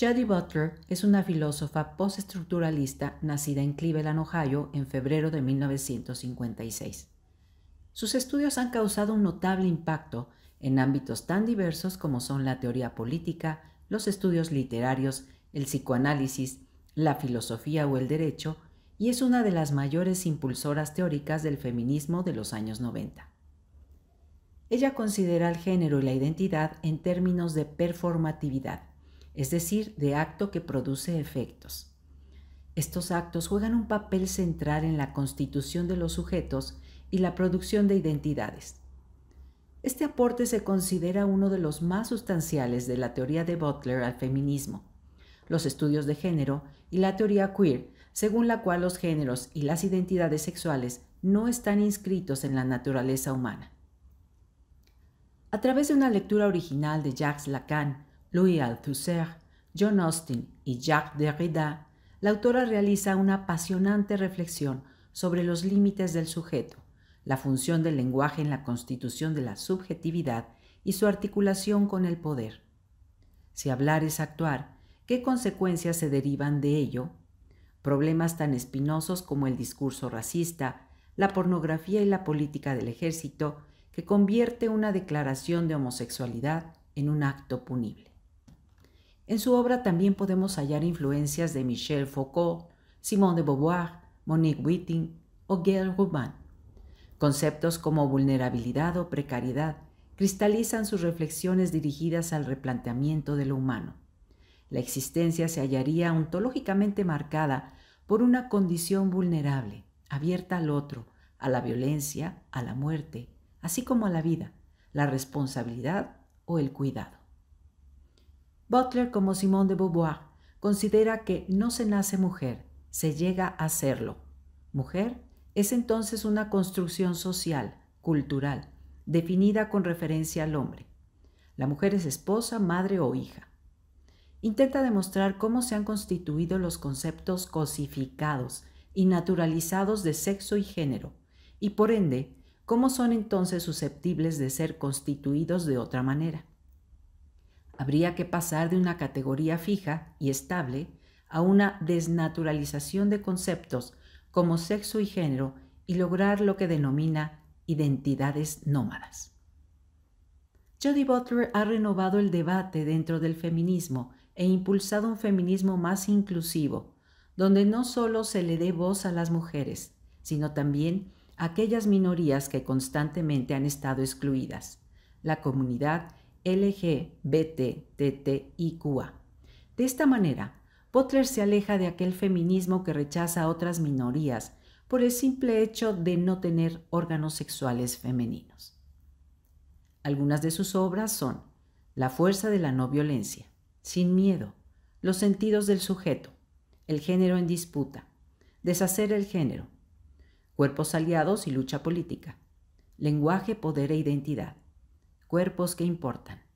Jodie Butler es una filósofa postestructuralista nacida en Cleveland, Ohio, en febrero de 1956. Sus estudios han causado un notable impacto en ámbitos tan diversos como son la teoría política, los estudios literarios, el psicoanálisis, la filosofía o el derecho, y es una de las mayores impulsoras teóricas del feminismo de los años 90. Ella considera el género y la identidad en términos de performatividad es decir, de acto que produce efectos. Estos actos juegan un papel central en la constitución de los sujetos y la producción de identidades. Este aporte se considera uno de los más sustanciales de la teoría de Butler al feminismo, los estudios de género y la teoría queer, según la cual los géneros y las identidades sexuales no están inscritos en la naturaleza humana. A través de una lectura original de Jacques Lacan, Louis Althusser, John Austin y Jacques Derrida, la autora realiza una apasionante reflexión sobre los límites del sujeto, la función del lenguaje en la constitución de la subjetividad y su articulación con el poder. Si hablar es actuar, ¿qué consecuencias se derivan de ello? Problemas tan espinosos como el discurso racista, la pornografía y la política del ejército que convierte una declaración de homosexualidad en un acto punible. En su obra también podemos hallar influencias de Michel Foucault, Simone de Beauvoir, Monique Wittig o Gail Rubin. Conceptos como vulnerabilidad o precariedad cristalizan sus reflexiones dirigidas al replanteamiento de lo humano. La existencia se hallaría ontológicamente marcada por una condición vulnerable, abierta al otro, a la violencia, a la muerte, así como a la vida, la responsabilidad o el cuidado. Butler, como Simone de Beauvoir, considera que no se nace mujer, se llega a serlo. Mujer es entonces una construcción social, cultural, definida con referencia al hombre. La mujer es esposa, madre o hija. Intenta demostrar cómo se han constituido los conceptos cosificados y naturalizados de sexo y género, y por ende, cómo son entonces susceptibles de ser constituidos de otra manera habría que pasar de una categoría fija y estable a una desnaturalización de conceptos como sexo y género y lograr lo que denomina identidades nómadas. Jody Butler ha renovado el debate dentro del feminismo e impulsado un feminismo más inclusivo, donde no solo se le dé voz a las mujeres, sino también a aquellas minorías que constantemente han estado excluidas, la comunidad LGBTTIQA. De esta manera, Butler se aleja de aquel feminismo que rechaza a otras minorías por el simple hecho de no tener órganos sexuales femeninos. Algunas de sus obras son La fuerza de la no violencia, Sin miedo, Los sentidos del sujeto, El género en disputa, Deshacer el género, Cuerpos aliados y lucha política, Lenguaje, poder e identidad, cuerpos que importan.